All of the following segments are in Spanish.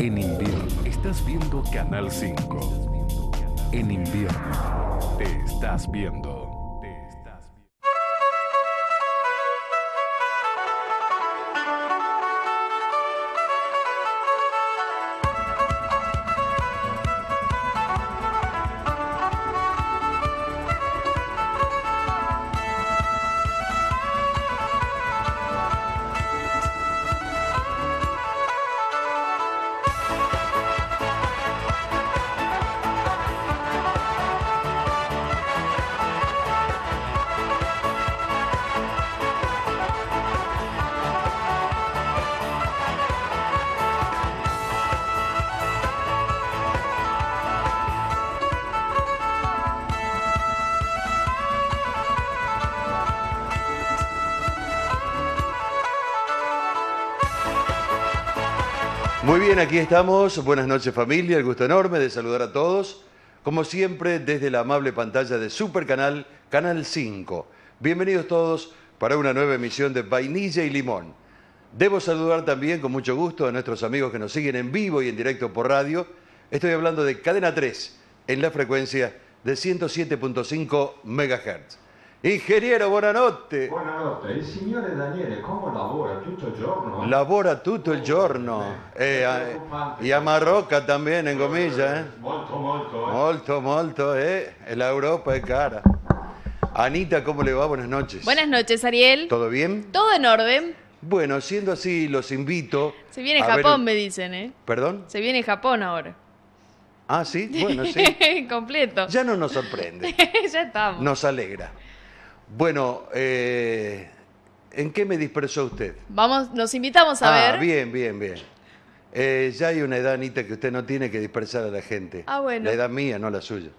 En invierno estás viendo Canal 5. En invierno te estás viendo. Muy bien, aquí estamos. Buenas noches familia, el gusto enorme de saludar a todos. Como siempre, desde la amable pantalla de Super Canal, Canal 5. Bienvenidos todos para una nueva emisión de Vainilla y Limón. Debo saludar también con mucho gusto a nuestros amigos que nos siguen en vivo y en directo por radio. Estoy hablando de Cadena 3, en la frecuencia de 107.5 MHz. Ingeniero, Buenas noches el señor Daniele ¿cómo lavora tutto il giorno? Lavora tutto il giorno eh, e a, Marroca también en comillas eh? Molto, molto. Eh. Molto, molto, eh? E la Europa es cara. Anita, ¿cómo le va? Buenas noches. Buenas noches, Ariel. ¿Todo bien? Todo en orden. Bueno, siendo así, los invito. Se viene Japón, me dicen, ¿eh? ¿Perdón? Se viene Japón ahora. Ah, sí, bueno, sí. Completo. Ya no nos sorprende. ya estamos. Nos alegra. Bueno, eh, ¿en qué me dispersó usted? Vamos, nos invitamos a ah, ver. Bien, bien, bien. Eh, ya hay una edad, Anita, que usted no tiene que dispersar a la gente. Ah, bueno. La edad mía, no la suya.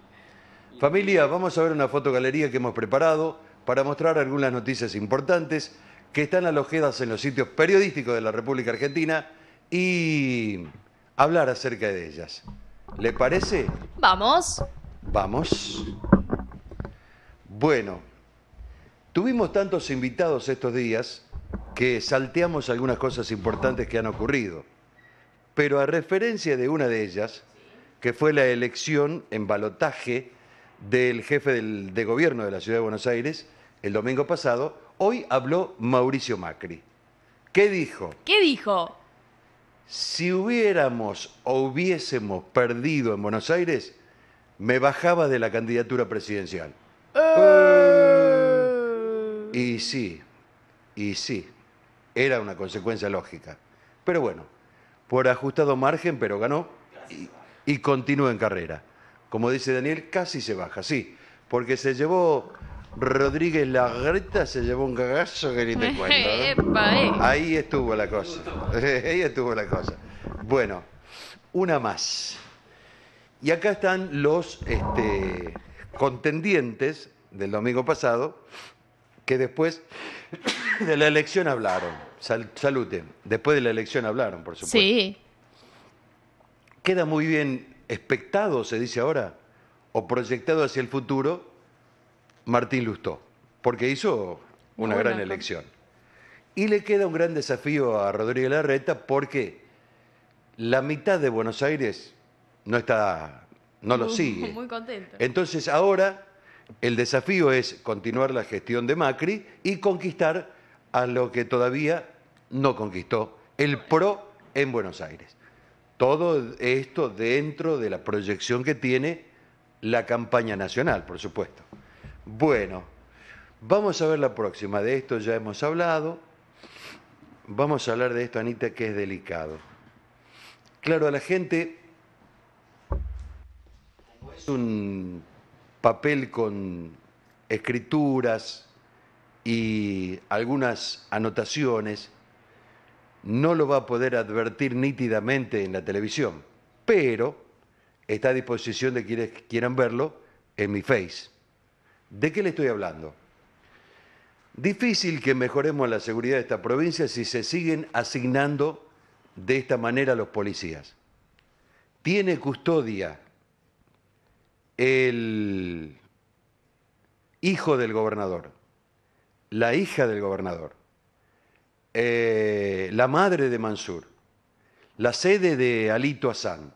Familia, vamos a ver una fotogalería que hemos preparado para mostrar algunas noticias importantes que están alojadas en los sitios periodísticos de la República Argentina y hablar acerca de ellas. ¿Le parece? Vamos. Vamos. Bueno, Tuvimos tantos invitados estos días que salteamos algunas cosas importantes que han ocurrido. Pero a referencia de una de ellas, que fue la elección en balotaje del jefe de gobierno de la Ciudad de Buenos Aires el domingo pasado, hoy habló Mauricio Macri. ¿Qué dijo? ¿Qué dijo? Si hubiéramos o hubiésemos perdido en Buenos Aires, me bajaba de la candidatura presidencial. ¡Eh! Y sí, y sí, era una consecuencia lógica. Pero bueno, por ajustado margen, pero ganó y, continúa en carrera. Como dice Daniel, casi se baja, sí, porque se llevó Rodríguez Lagreta se llevó un cagazo que ni te cuento. Eh. Ahí estuvo la cosa. Ahí estuvo la cosa. Bueno, una más. Y acá están los este, contendientes del domingo pasado que después de la elección hablaron. Sal, Después de la elección hablaron, por supuesto. Sí. Queda muy bien expectado, se dice ahora, o proyectado hacia el futuro, Martín Lustó, porque hizo una gran elección. Y le queda un gran desafío a Rodríguez Larreta porque la mitad de Buenos Aires no está, no lo sigue. Muy contento. Entonces ahora el desafío es continuar la gestión de Macri y conquistar a lo que todavía no conquistó el PRO en Buenos Aires. Todo esto dentro de la proyección que tiene la campaña nacional, por supuesto. Bueno, vamos a ver la próxima. De esto ya hemos hablado. Vamos a hablar de esto, Anita, que es delicado. Claro, a la gente es un papel con escrituras y algunas anotaciones, no lo va a poder advertir nítidamente en la televisión, pero está a disposición de quienes quieran verlo en mi face. ¿De qué le estoy hablando? Difícil que mejoremos la seguridad de esta provincia si se siguen asignando de esta manera a los policías. Tiene custodia el hijo del gobernador, la hija del gobernador, eh, la madre de Mansur, la sede de Alito Hassan,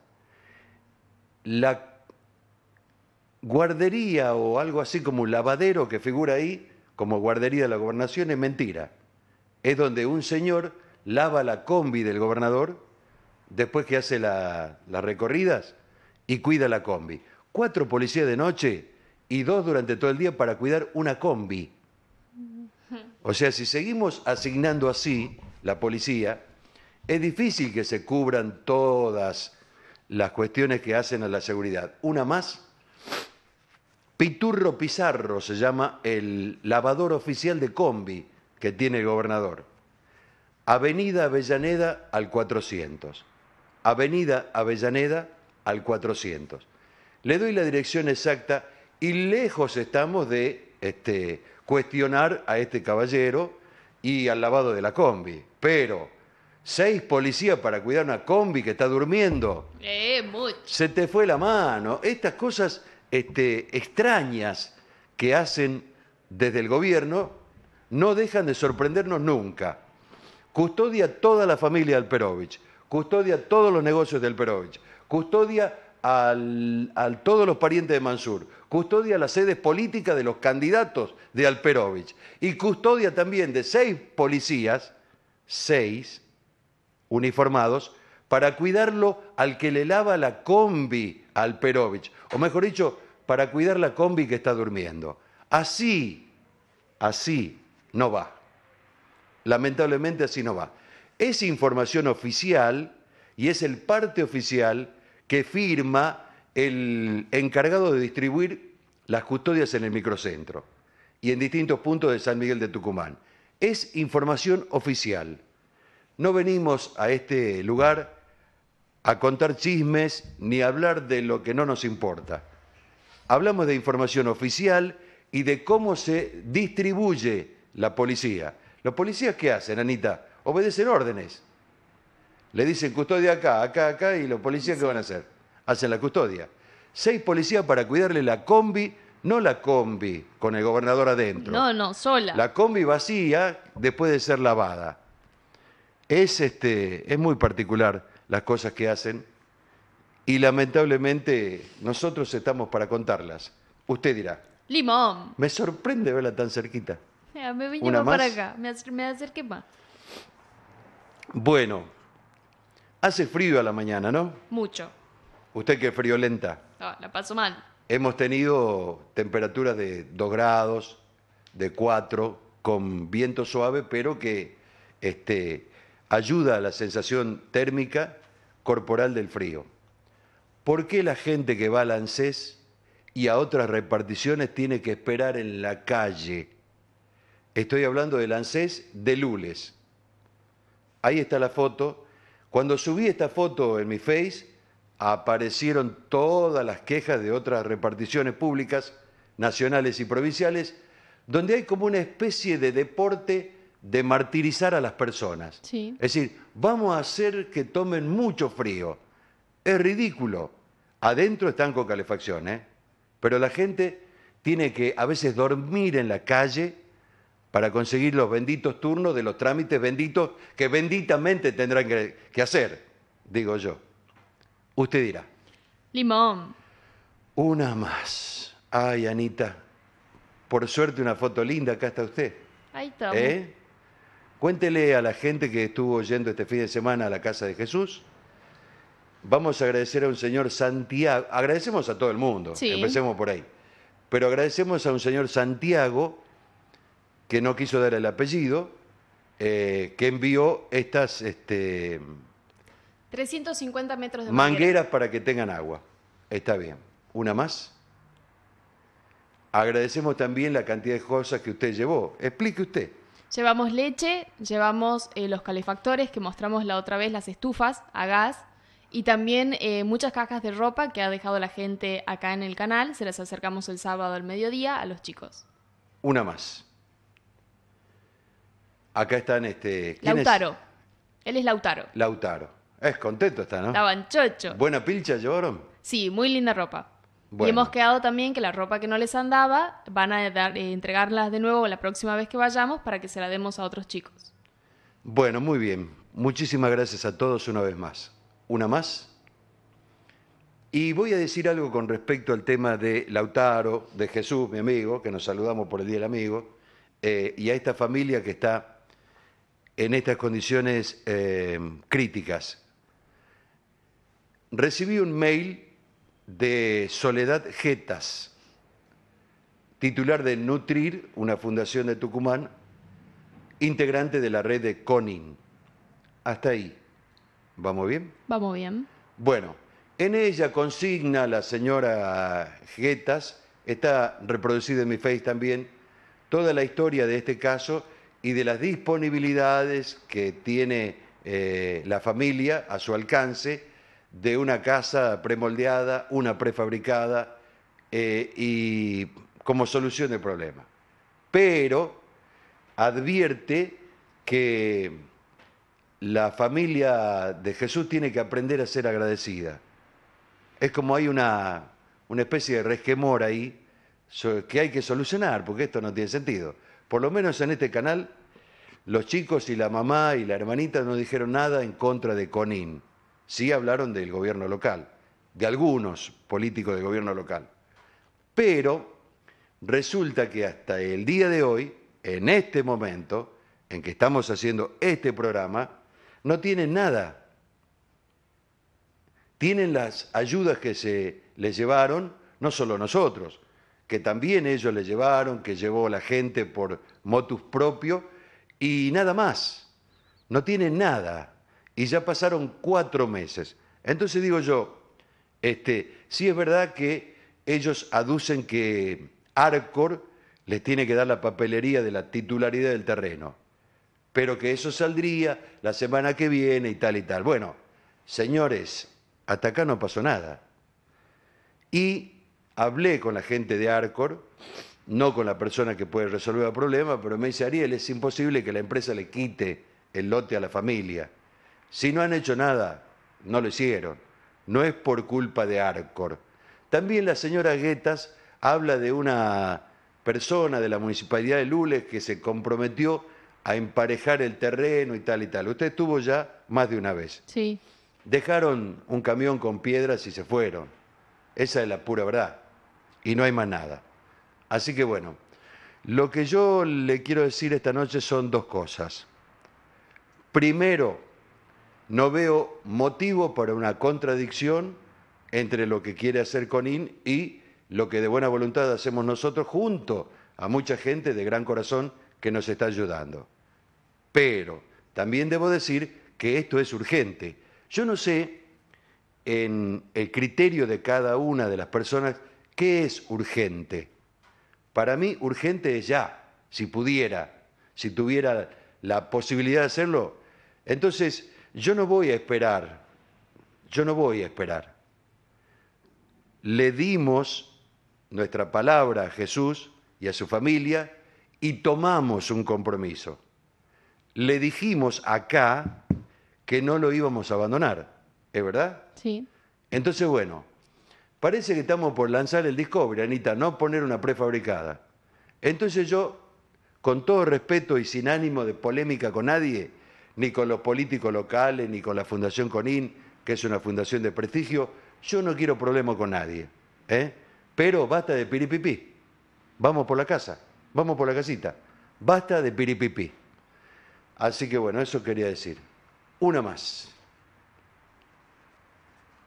la guardería o algo así como un lavadero que figura ahí como guardería de la gobernación es mentira. Es donde un señor lava la combi del gobernador después que hace las recorridas y cuida la combi cuatro policías de noche y dos durante todo el día para cuidar una combi. O sea, si seguimos asignando así la policía, es difícil que se cubran todas las cuestiones que hacen a la seguridad. Una más, Piturro Pizarro se llama el lavador oficial de combi que tiene el gobernador. Avenida Avellaneda al 400. Avenida Avellaneda al 400 le doy la dirección exacta y lejos estamos de este, cuestionar a este caballero y al lavado de la combi. Pero seis policías para cuidar una combi que está durmiendo. Eh, mucho. Se te fue la mano. Estas cosas este, extrañas que hacen desde el gobierno no dejan de sorprendernos nunca. Custodia toda la familia del Perovich, custodia todos los negocios del Perovich, custodia al, a todos los parientes de Mansur, custodia las sedes políticas de los candidatos de Alperovich y custodia también de seis policías, seis uniformados, para cuidarlo al que le lava la combi a Alperovich, o mejor dicho, para cuidar la combi que está durmiendo. Así, así no va. Lamentablemente así no va. Es información oficial y es el parte oficial que firma el encargado de distribuir las custodias en el microcentro y en distintos puntos de San Miguel de Tucumán. Es información oficial. No venimos a este lugar a contar chismes ni a hablar de lo que no nos importa. Hablamos de información oficial y de cómo se distribuye la policía. ¿Los policías qué hacen, Anita? Obedecen órdenes. Le dicen custodia acá, acá, acá, y los policías, ¿qué van a hacer? Hacen la custodia. Seis policías para cuidarle la combi, no la combi con el gobernador adentro. No, no, sola. La combi vacía después de ser lavada. Es, este, es muy particular las cosas que hacen y lamentablemente nosotros estamos para contarlas. Usted dirá. Limón. Me sorprende verla tan cerquita. me a para acá, me, me acerqué más. Bueno, Hace frío a la mañana, ¿no? Mucho. Usted que frío lenta? No, la paso mal. Hemos tenido temperaturas de 2 grados, de 4, con viento suave, pero que este, ayuda a la sensación térmica corporal del frío. ¿Por qué la gente que va al ANSES y a otras reparticiones tiene que esperar en la calle? Estoy hablando del ANSES de Lules. Ahí está la foto cuando subí esta foto en mi face, aparecieron todas las quejas de otras reparticiones públicas, nacionales y provinciales, donde hay como una especie de deporte de martirizar a las personas. Es decir, vamos a hacer que tomen mucho frío. Es ridículo. Adentro están con calefacción, ¿eh? pero la gente tiene que a veces dormir en la calle para conseguir los benditos turnos de los trámites benditos que benditamente tendrán que, hacer, digo yo. Usted dirá. Limón. Una más. Ay, Anita. Por suerte una foto linda, acá está usted. Ahí está. ¿Eh? Cuéntele a la gente que estuvo yendo este fin de semana a la casa de Jesús. Vamos a agradecer a un señor Santiago. Agradecemos a todo el mundo, empecemos por ahí. Pero agradecemos a un señor Santiago que no quiso dar el apellido, eh, que envió estas este, 350 metros de mangueras para que tengan agua. Está bien. ¿Una más? Agradecemos también la cantidad de cosas que usted llevó. Explique usted. Llevamos leche, llevamos eh, los calefactores que mostramos la otra vez, las estufas a gas y también eh, muchas cajas de ropa que ha dejado la gente acá en el canal. Se las acercamos el sábado al mediodía a los chicos. Una más. Acá están este. Lautaro. Él es Lautaro. Lautaro. Es contento está, ¿no? Estaban chocho. ¿Buena pilcha llevaron? Sí, muy linda ropa. Y hemos quedado también que la ropa que no les andaba van a entregarla eh, entregarlas de nuevo la próxima vez que vayamos para que se la demos a otros chicos. Bueno, muy bien. Muchísimas gracias a todos una vez más. Una más. Y voy a decir algo con respecto al tema de Lautaro, de Jesús, mi amigo, que nos saludamos por el Día del Amigo, eh, y a esta familia que está en estas condiciones eh, críticas. Recibí un mail de Soledad Getas, titular de Nutrir, una fundación de Tucumán, integrante de la red de CONIN. Hasta ahí. ¿Vamos bien? Vamos bien. Bueno, en ella consigna la señora Getas, está reproducida en mi face también, toda la historia de este caso y de las disponibilidades que tiene eh, la familia a su alcance de una casa premoldeada, una prefabricada eh, y como solución del problema. Pero advierte que la familia de Jesús tiene que aprender a ser agradecida. Es como hay una, una especie de resquemor ahí que hay que solucionar, porque esto no tiene sentido. Por lo menos en este canal, los chicos y la mamá y la hermanita no dijeron nada en contra de Conin. Sí hablaron del gobierno local, de algunos políticos del gobierno local. Pero resulta que hasta el día de hoy, en este momento en que estamos haciendo este programa, no tienen nada. Tienen las ayudas que se les llevaron, no solo nosotros, que también ellos le llevaron, que llevó la gente por motus propio, y nada más. No tienen nada. Y ya pasaron cuatro meses. Entonces digo yo, este, sí es verdad que ellos aducen que Arcor les tiene que dar la papelería de la titularidad del terreno, pero que eso saldría la semana que viene y tal y tal. Bueno, señores, hasta acá no pasó nada. Y Hablé con la gente de Arcor, no con la persona que puede resolver el problema, pero me dice, Ariel, es imposible que la empresa le quite el lote a la familia. Si no han hecho nada, no lo hicieron. No es por culpa de Arcor. También la señora Guetas habla de una persona de la municipalidad de Lules que se comprometió a emparejar el terreno y tal y tal. Usted estuvo ya más de una vez. Sí. Dejaron un camión con piedras y se fueron. Esa es la pura verdad y no hay más nada. Así que bueno, lo que yo le quiero decir esta noche son dos cosas. Primero, no veo motivo para una contradicción entre lo que quiere hacer Conin y lo que de buena voluntad hacemos nosotros junto a mucha gente de gran corazón que nos está ayudando. Pero también debo decir que esto es urgente. Yo no sé en el criterio de cada una de las personas ¿Qué es urgente? Para mí urgente es ya, si pudiera, si tuviera la posibilidad de hacerlo. Entonces, yo no voy a esperar, yo no voy a esperar. Le dimos nuestra palabra a Jesús y a su familia y tomamos un compromiso. Le dijimos acá que no lo íbamos a abandonar, ¿es verdad? Sí. Entonces, bueno, Parece que estamos por lanzar el Discovery, Anita, no poner una prefabricada. Entonces yo, con todo respeto y sin ánimo de polémica con nadie, ni con los políticos locales, ni con la Fundación Conin, que es una fundación de prestigio, yo no quiero problema con nadie. ¿eh? Pero basta de piripipí. Vamos por la casa, vamos por la casita. Basta de piripipí. Así que bueno, eso quería decir. Una más.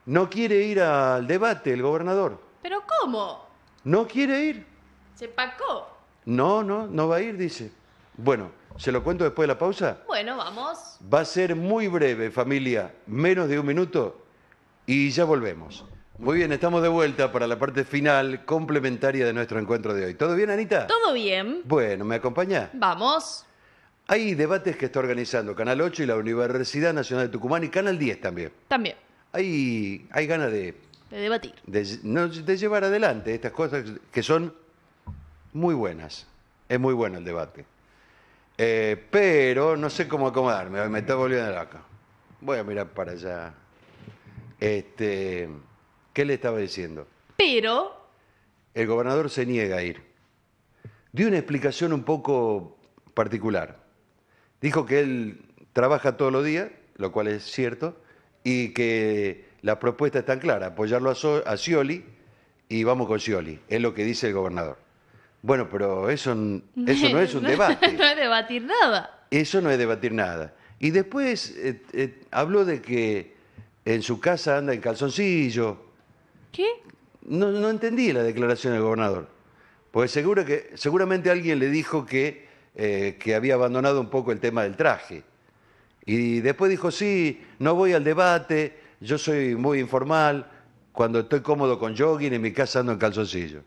No quiere ir al debate el gobernador. ¿Pero cómo? No quiere ir. ¿Se pacó? No, no, no va a ir, dice. Bueno, ¿se lo cuento después de la pausa? Bueno, vamos. Va a ser muy breve, familia, menos de un minuto y ya volvemos. Muy bien, estamos de vuelta para la parte final complementaria de nuestro encuentro de hoy. ¿Todo bien, Anita? Todo bien. Bueno, ¿me acompaña? Vamos. Hay debates que está organizando Canal 8 y la Universidad Nacional de Tucumán y Canal 10 también. También hay, hay ganas de... debatir. De, llevar adelante estas cosas que son muy buenas. Es muy bueno el debate. Eh, pero no sé cómo acomodarme, me está volviendo loca. Voy a mirar para allá. Este, ¿Qué le estaba diciendo? Pero... El gobernador se niega a ir. Dio una explicación un poco particular. Dijo que él trabaja todos los días, lo cual es cierto, y que la propuesta es tan clara, apoyarlo a, Scioli y vamos con Scioli, es lo que dice el gobernador. Bueno, pero eso, no es un debate. no es debatir nada. Eso no es debatir nada. Y después eh, eh, habló de que en su casa anda en calzoncillo. ¿Qué? No, entendí la declaración del gobernador. Pues seguro que, seguramente alguien le dijo que, eh, que había abandonado un poco el tema del traje. Y después dijo, sí, no voy al debate, yo soy muy informal, cuando estoy cómodo con jogging, en mi casa ando en calzoncillo.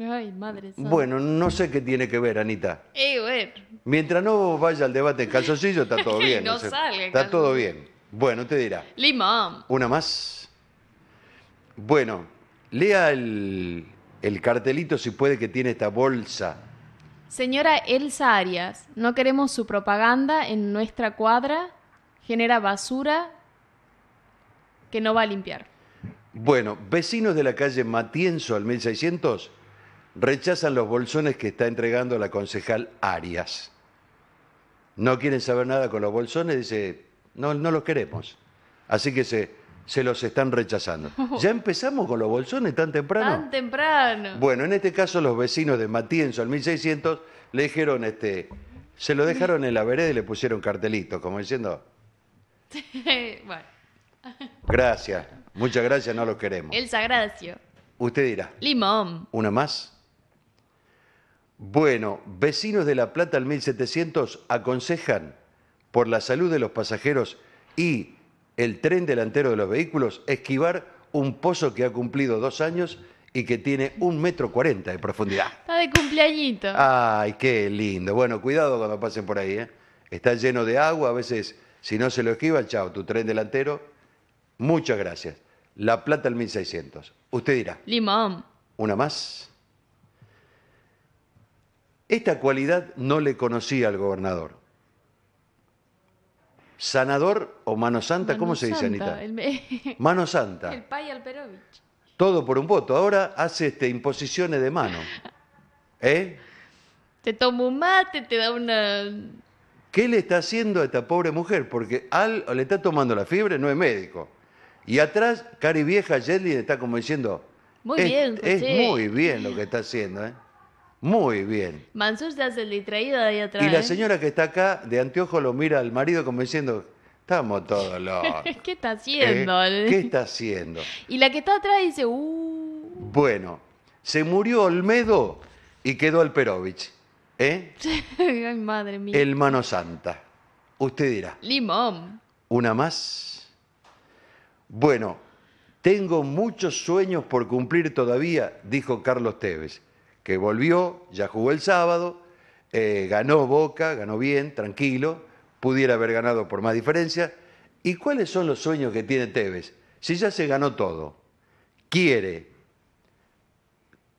Ay, madre Bueno, no sé qué tiene que ver, Anita. Eh, bueno. Mientras no vaya al debate en calzoncillo, está todo bien. no o Está todo bien. Bueno, te dirá. Lima. Una más. Bueno, lea el cartelito si puede que tiene esta bolsa Señora Elsa Arias, no queremos su propaganda en nuestra cuadra, genera basura que no va a limpiar. Bueno, vecinos de la calle Matienzo al 1600 rechazan los bolsones que está entregando la concejal Arias. No quieren saber nada con los bolsones, dice, no, no los queremos. Así que se se los están rechazando. Ya empezamos con los bolsones tan temprano. Tan temprano. Bueno, en este caso los vecinos de Matienzo, al 1600, le dijeron, este, se lo dejaron en la vereda y le pusieron cartelitos, como diciendo... bueno. Gracias, muchas gracias, no lo queremos. El sagracio. Usted dirá. Limón. ¿Una más? Bueno, vecinos de La Plata al 1700 aconsejan por la salud de los pasajeros y el tren delantero de los vehículos, esquivar un pozo que ha cumplido dos años y que tiene un metro cuarenta de profundidad. Está de cumpleañito. Ay, qué lindo. Bueno, cuidado cuando pasen por ahí, ¿eh? Está lleno de agua, a veces si no se lo esquiva, chao, tu tren delantero. Muchas gracias. La Plata al 1600. Usted dirá. Limón. Una más. Esta cualidad no le conocía al gobernador sanador o mano santa, ¿cómo se dice, Anita? Mano santa. El Pai Alperovich. Todo por un voto. Ahora hace este, imposiciones de mano. ¿Eh? Te toma un mate, te da una. ¿Qué le está haciendo a esta pobre mujer? Porque al le está tomando la fiebre, no es médico. Y atrás, cari vieja Jelly le está como diciendo. Muy bien, Es muy bien lo que está haciendo, ¿eh? Muy bien. Mansur hace el distraído de ahí atrás. y la señora que está acá, de anteojo, lo mira al marido como diciendo, estamos todos locos. ¿Qué está haciendo? ¿Eh? ¿Qué está haciendo? Y la que está atrás dice, uh". Bueno, se murió Olmedo y quedó Alperovich. ¿Eh? Ay, madre mía. El Mano Santa. Usted dirá. Limón. Una más. Bueno, tengo muchos sueños por cumplir todavía, dijo Carlos Tevez que volvió, ya jugó el sábado, eh, ganó Boca, ganó bien, tranquilo, pudiera haber ganado por más diferencia. ¿Y cuáles son los sueños que tiene Tevez? Si ya se ganó todo, quiere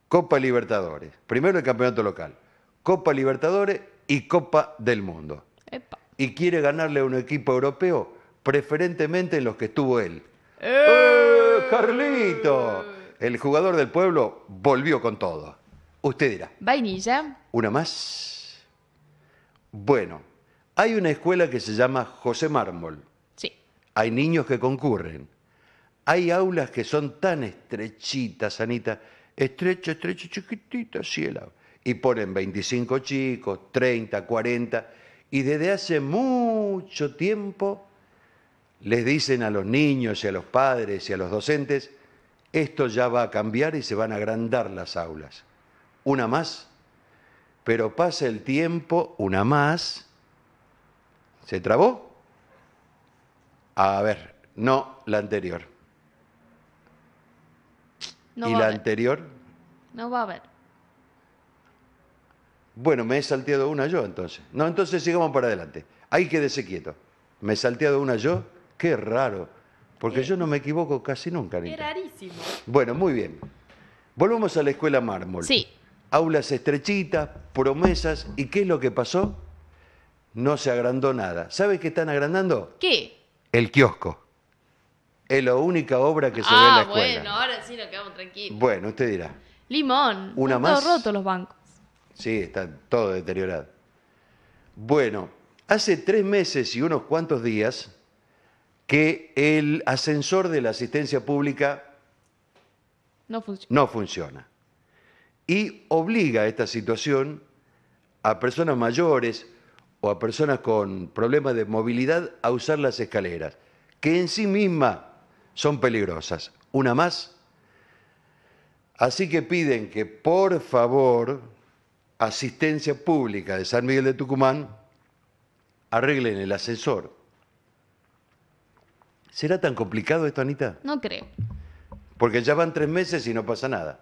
Copa Libertadores, primero el campeonato local, Copa Libertadores y Copa del Mundo. Y quiere ganarle a un equipo europeo, preferentemente en los que estuvo él. ¡Eh, ¡Eh Carlito! El jugador del pueblo volvió con todo. Usted dirá. Vainilla. Una más. Bueno, hay una escuela que se llama José Mármol. Sí. Hay niños que concurren. Hay aulas que son tan estrechitas, Anita. Estrecha, estrecha, chiquitita, cielo. Y ponen 25 chicos, 30, 40. Y desde hace mucho tiempo les dicen a los niños y a los padres y a los docentes, esto ya va a cambiar y se van a agrandar las aulas una más. Pero pasa el tiempo, una más. ¿Se trabó? A ver, no, la anterior. ¿Y la anterior? No va a haber. Bueno, me he salteado una yo entonces. No, entonces sigamos para adelante. Ahí quédese quieto. Me he salteado una yo. Qué raro. Porque yo no me equivoco casi nunca. Qué rarísimo. Bueno, muy bien. Volvamos a la escuela mármol. Sí aulas estrechitas, promesas, ¿y qué es lo que pasó? No se agrandó nada. ¿Sabes qué están agrandando? ¿Qué? El kiosco. Es la única obra que se ve en la ah, escuela. bueno, ahora sí nos quedamos tranquilos. Bueno, usted dirá. Limón. Una más. Todos los bancos. Sí, están todo deteriorado. Bueno, hace tres meses y unos cuantos días que el ascensor de la asistencia pública no funciona. No funciona y obliga a esta situación a personas mayores o a personas con problemas de movilidad a usar las escaleras, que en sí mismas son peligrosas. Una más. Así que piden que por favor asistencia pública de San Miguel de Tucumán arreglen el ascensor. ¿Será tan complicado esto, Anita? No creo. Porque ya van tres meses y no pasa nada.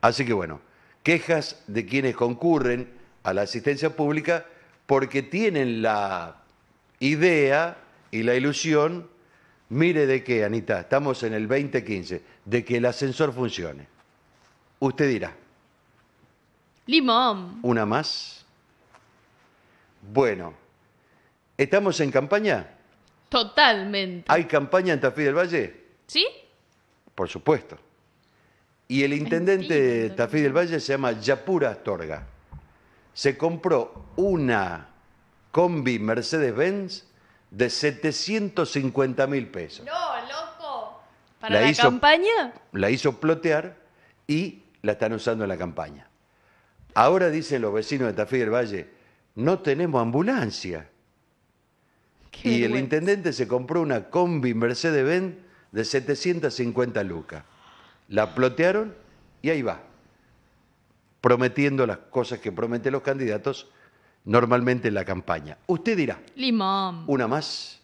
Así que bueno, quejas de quienes concurren a la asistencia pública porque tienen la idea y la ilusión, mire de qué, Anita, estamos en el 2015, de que el ascensor funcione. Usted dirá. Limón. ¿Una más? Bueno, ¿estamos en campaña? Totalmente. ¿Hay campaña en Tafí del Valle? ¿Sí? Por supuesto. Y el intendente de Tafí del Valle se llama Yapura Astorga. Se compró una combi Mercedes-Benz de 750 mil pesos. No, loco. ¿Para la, campaña? La hizo plotear y la están usando en la campaña. Ahora dicen los vecinos de Tafí del Valle, no tenemos ambulancia. y el intendente se compró una combi Mercedes-Benz de 750 lucas la plotearon y ahí va, prometiendo las cosas que prometen los candidatos normalmente en la campaña. Usted dirá. Limón. Una más.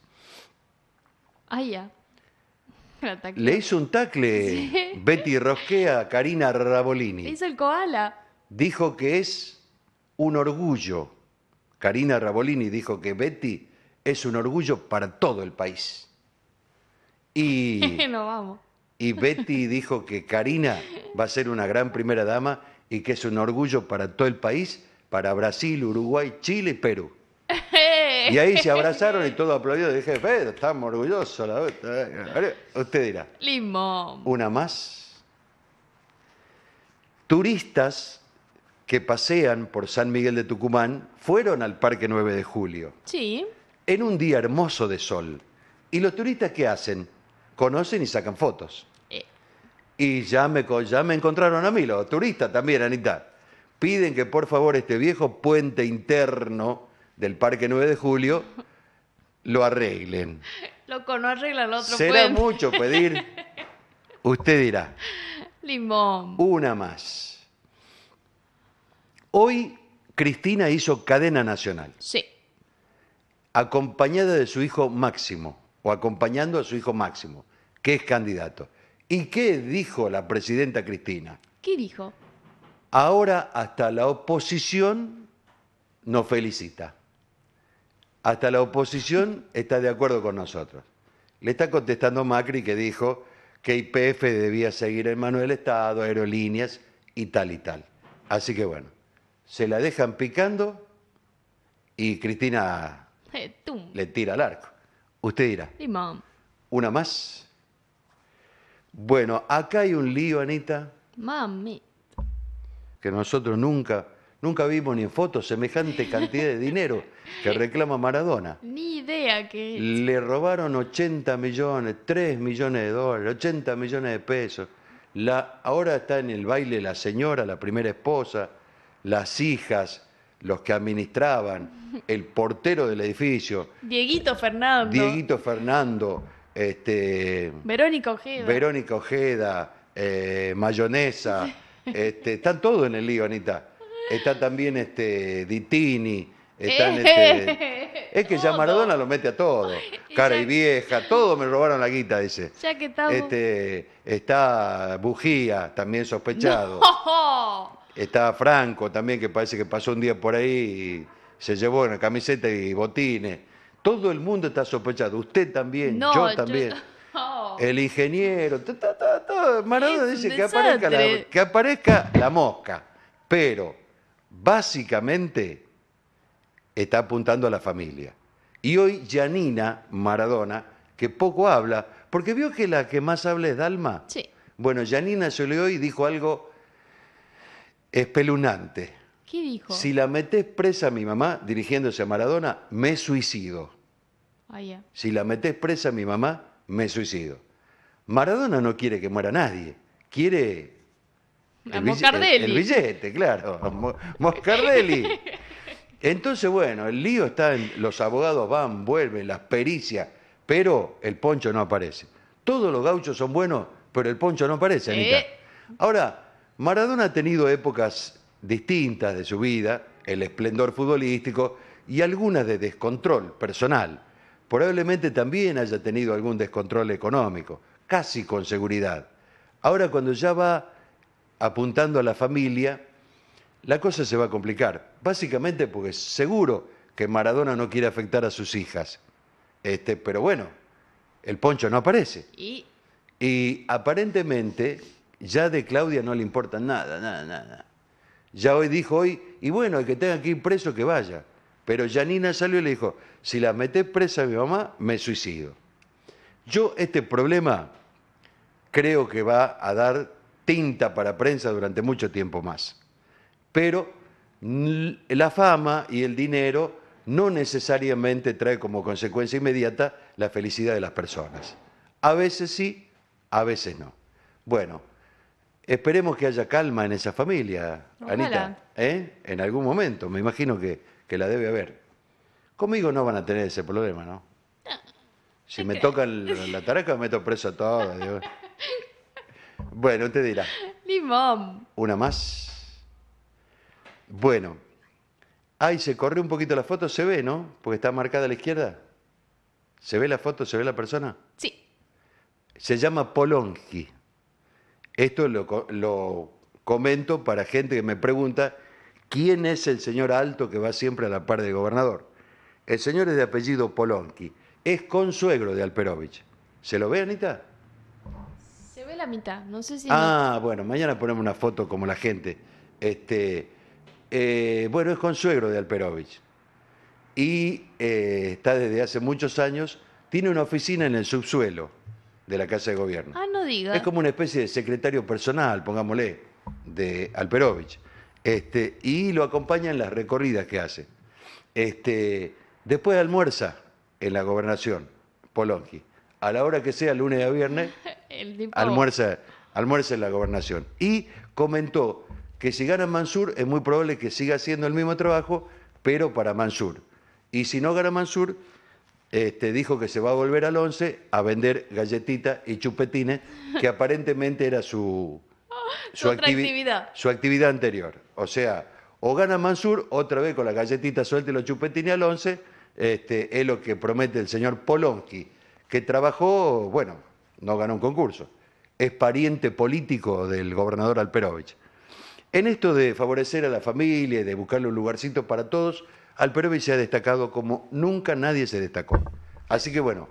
Ah, ya. Le hizo un tacle Betty Rosquea a Karina Rabolini. hizo el koala. Dijo que es un orgullo. Karina Rabolini dijo que Betty es un orgullo para todo el país. Y. no vamos y Betty dijo que Karina va a ser una gran primera dama y que es un orgullo para todo el país, para Brasil, Uruguay, Chile y Perú. Y ahí se abrazaron y todo aplaudieron. Dije, pero estamos orgullosos. Eh, eh, usted dirá. Limón. Una más. Turistas que pasean por San Miguel de Tucumán fueron al Parque 9 de Julio. Sí. En un día hermoso de sol. ¿Y los turistas qué hacen? conocen y sacan fotos. Eh. Y ya me, ya me encontraron a mí, los turistas también, Anita. Piden que por favor este viejo puente interno del Parque 9 de Julio lo arreglen. Loco, no arregla el otro Será mucho pedir. Usted dirá. Limón. Una más. Hoy Cristina hizo cadena nacional. Sí. Acompañada de su hijo Máximo, o acompañando a su hijo Máximo que es candidato. ¿Y qué dijo la presidenta Cristina? ¿Qué dijo? Ahora hasta la oposición nos felicita. Hasta la oposición está de acuerdo con nosotros. Le está contestando Macri que dijo que IPF debía seguir en manos del Estado, aerolíneas y tal y tal. Así que bueno, se la dejan picando y Cristina le tira al arco. Usted dirá. Una más. Bueno, acá hay un lío, Anita. Mami. Que nosotros nunca, nunca vimos ni en fotos semejante cantidad de dinero que reclama Maradona. Ni idea que... Le robaron 80 millones, 3 millones de dólares, 80 millones de pesos. La, ahora está en el baile la señora, la primera esposa, las hijas, los que administraban, el portero del edificio. Dieguito Fernando. Dieguito Fernando este, Verónica Ojeda. Ojeda, eh, Mayonesa. Este, están todos en el lío, Anita. Está también este, Ditini. Eh. Este, es que ya Maradona lo mete a todo. Cara y vieja, todos me robaron la guita, dice. Este, está Bujía, también sospechado. Está Franco también, que parece que pasó un día por ahí y se llevó una camiseta y botines. Todo el mundo está sospechado, usted también, yo también. El ingeniero, Maradona dice que aparezca, la, mosca, pero básicamente está apuntando a la familia. Y hoy Janina Maradona, que poco habla, porque vio que la que más habla es Dalma. Bueno, Janina se le y dijo algo espeluznante. ¿Qué dijo? Si la metes presa a mi mamá dirigiéndose a Maradona, me suicido. Ah, si la metes presa a mi mamá, me suicido. Maradona no quiere que muera nadie, quiere el, billete, el claro, Moscardelli. Entonces, bueno, el lío está en los abogados van, vuelven, las pericias, pero el poncho no aparece. Todos los gauchos son buenos, pero el poncho no aparece, Anita. Eh. Ahora, Maradona ha tenido épocas distintas de su vida, el esplendor futbolístico y algunas de descontrol personal. Probablemente también haya tenido algún descontrol económico, casi con seguridad. Ahora cuando ya va apuntando a la familia, la cosa se va a complicar. Básicamente porque seguro que Maradona no quiere afectar a sus hijas. Este, pero bueno, el poncho no aparece. Y, y aparentemente ya de Claudia no le importa nada, nada, nada ya hoy dijo hoy, y bueno, el que tenga que ir preso que vaya. Pero Janina salió y le dijo, si la mete presa a mi mamá, me suicido. Yo este problema creo que va a dar tinta para prensa durante mucho tiempo más. Pero la fama y el dinero no necesariamente trae como consecuencia inmediata la felicidad de las personas. A veces sí, a veces no. Bueno, Esperemos que haya calma en esa familia, Anita. ¿eh? En algún momento, me imagino que, la debe haber. Conmigo no van a tener ese problema, ¿no? si me tocan la taraca, me meto preso a Bueno, te dirá. Limón. Una más. Bueno. Ahí se corrió un poquito la foto, se ve, ¿no? Porque está marcada a la izquierda. ¿Se ve la foto? ¿Se ve la persona? Sí. Se llama Polongi. Esto lo, comento para gente que me pregunta quién es el señor alto que va siempre a la par del gobernador. El señor es de apellido Polonki es consuegro de Alperovich. ¿Se lo ve, Anita? Se ve la mitad, no sé si... Ah, bueno, mañana ponemos una foto como la gente. Este, eh, bueno, es consuegro de Alperovich y eh, está desde hace muchos años, tiene una oficina en el subsuelo de la Casa de Gobierno. Ah, no diga. Es como una especie de secretario personal, pongámosle, de Alperovich. Este, y lo acompaña en las recorridas que hace. Este, después almuerza en la gobernación, Polonqui. A la hora que sea, lunes a viernes, almuerza, almuerza en la gobernación. Y comentó que si gana Mansur es muy probable que siga haciendo el mismo trabajo, pero para Mansur. Y si no gana Mansur, este, dijo que se va a volver al 11 a vender galletitas y chupetines, que aparentemente era su, su, actividad. su actividad anterior. O sea, o gana Mansur otra vez con la galletita suelte y los chupetines al 11, este, es lo que promete el señor Polonsky, que trabajó, bueno, no ganó un concurso, es pariente político del gobernador Alperovich. En esto de favorecer a la familia de buscarle un lugarcito para todos, al Alperovi se ha destacado como nunca nadie se destacó. Así que bueno,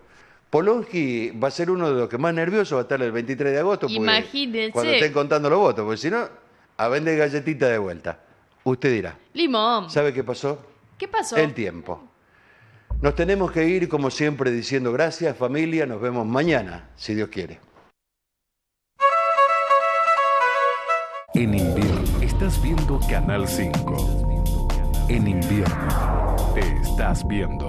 Polonsky va a ser uno de los que más nervioso va a estar el 23 de agosto. Imagínense. Cuando estén contando los votos, porque si no, a vender galletita de vuelta. Usted dirá. Limón. ¿Sabe qué pasó? ¿Qué pasó? El tiempo. Nos tenemos que ir, como siempre, diciendo gracias, familia. Nos vemos mañana, si Dios quiere. En invierno estás viendo Canal 5 en invierno. Te estás viendo.